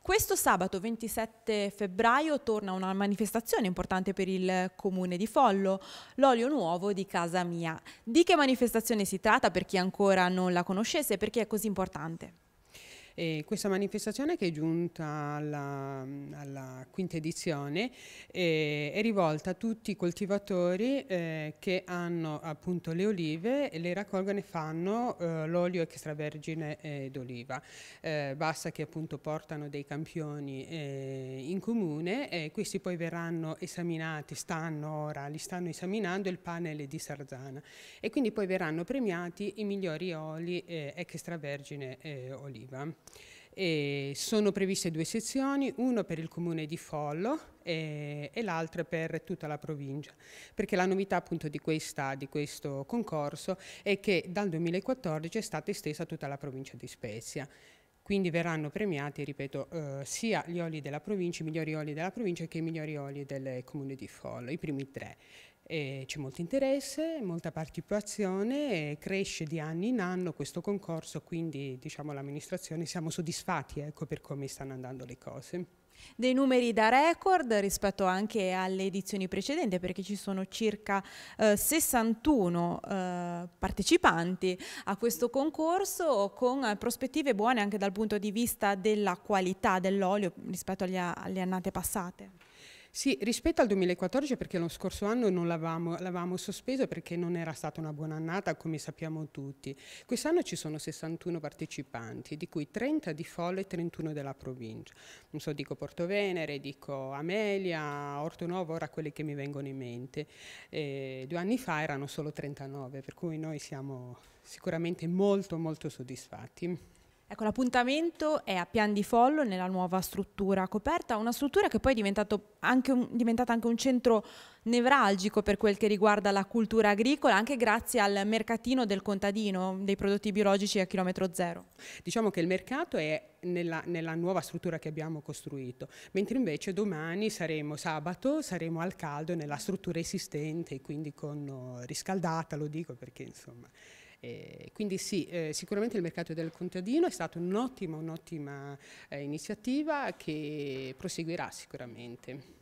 Questo sabato 27 febbraio torna una manifestazione importante per il comune di Follo, l'olio nuovo di casa mia. Di che manifestazione si tratta per chi ancora non la conoscesse e perché è così importante? E questa manifestazione che è giunta alla, alla quinta edizione eh, è rivolta a tutti i coltivatori eh, che hanno appunto le olive e le raccolgono e fanno eh, l'olio extravergine eh, d'oliva. Eh, basta che appunto portano dei campioni eh, in comune e questi poi verranno esaminati, stanno ora, li stanno esaminando il panel di Sarzana e quindi poi verranno premiati i migliori oli extravergine oliva. E sono previste due sezioni, uno per il comune di Follo e, e l'altro per tutta la provincia, perché la novità appunto di, questa, di, questo concorso è che dal 2014 è stata estesa tutta la provincia di Spezia. Quindi verranno premiati, ripeto, eh, sia gli oli della provincia, i migliori oli della provincia che i migliori oli del comune di Follo, i primi tre. E c'è molto interesse, molta partecipazione, e cresce di anno in anno questo concorso, quindi diciamo l'amministrazione siamo soddisfatti ecco, per come stanno andando le cose. Dei numeri da record rispetto anche alle edizioni precedenti perché ci sono circa eh, 61 eh, partecipanti a questo concorso con eh, prospettive buone anche dal punto di vista della qualità dell'olio rispetto agli, alle annate passate. Sì, rispetto al 2014 perché lo scorso anno non l'avevamo, sospeso perché non era stata una buona annata come sappiamo tutti. Quest'anno ci sono 61 partecipanti di cui 30 di Folle e 31 della provincia. Non so, dico Porto Venere, dico Amelia, Orto Nuovo, ora quelle che mi vengono in mente. Eh, due anni fa erano solo 39 per cui noi siamo sicuramente molto molto soddisfatti. Ecco, l'appuntamento è a Pian di Follo, nella nuova struttura coperta, una struttura che poi è anche un, diventata anche un centro nevralgico per quel che riguarda la cultura agricola, anche grazie al mercatino del contadino dei prodotti biologici a chilometro zero. Diciamo che il mercato è nella, nella nuova struttura che abbiamo costruito, mentre invece domani saremo sabato, saremo al caldo nella struttura esistente, quindi con, riscaldata, lo dico perché insomma eh, quindi sì, eh, sicuramente il mercato del contadino è stata un'ottima, un'ottima eh, iniziativa che proseguirà sicuramente.